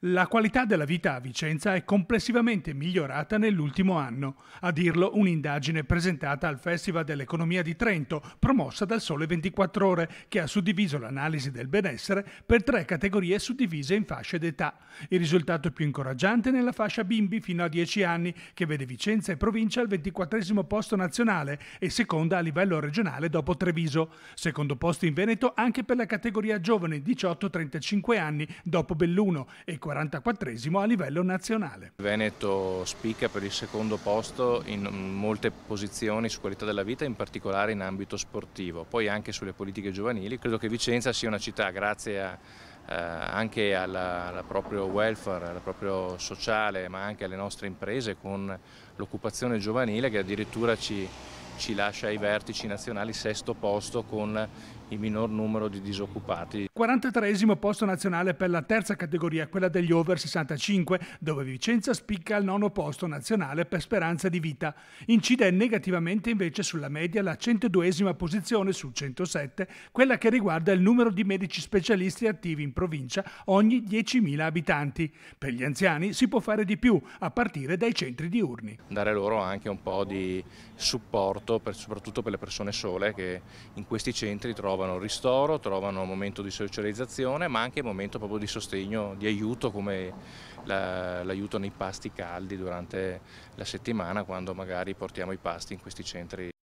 La qualità della vita a Vicenza è complessivamente migliorata nell'ultimo anno, a dirlo un'indagine presentata al Festival dell'Economia di Trento, promossa dal Sole 24 Ore, che ha suddiviso l'analisi del benessere per tre categorie suddivise in fasce d'età. Il risultato più incoraggiante è nella fascia bimbi fino a 10 anni, che vede Vicenza e provincia al 24 posto nazionale e seconda a livello regionale dopo Treviso. Secondo posto in Veneto anche per la categoria giovane 18-35 anni dopo Belluno e 44 a livello nazionale. Veneto spicca per il secondo posto in molte posizioni su qualità della vita, in particolare in ambito sportivo, poi anche sulle politiche giovanili. Credo che Vicenza sia una città, grazie a eh, anche al proprio welfare, al proprio sociale, ma anche alle nostre imprese con l'occupazione giovanile che addirittura ci, ci lascia ai vertici nazionali sesto posto con il minor numero di disoccupati. 43 posto nazionale per la terza categoria, quella degli over 65, dove Vicenza spicca al nono posto nazionale per speranza di vita. Incide negativamente invece sulla media la 102 posizione su 107, quella che riguarda il numero di medici specialisti attivi in provincia ogni 10.000 abitanti. Per gli anziani si può fare di più, a partire dai centri diurni. Dare loro anche un po' di supporto fatto per, soprattutto per le persone sole che in questi centri trovano ristoro, trovano un momento di socializzazione ma anche un momento proprio di sostegno, di aiuto come l'aiuto la, nei pasti caldi durante la settimana quando magari portiamo i pasti in questi centri.